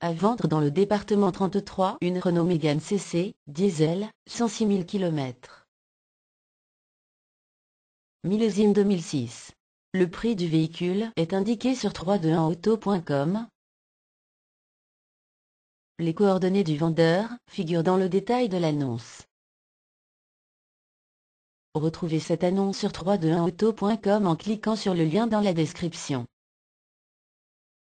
À vendre dans le département 33 une Renault Mégane CC, diesel, 106 000 km. Millésime 2006. Le prix du véhicule est indiqué sur 321auto.com. Les coordonnées du vendeur figurent dans le détail de l'annonce. Retrouvez cette annonce sur 321auto.com en cliquant sur le lien dans la description.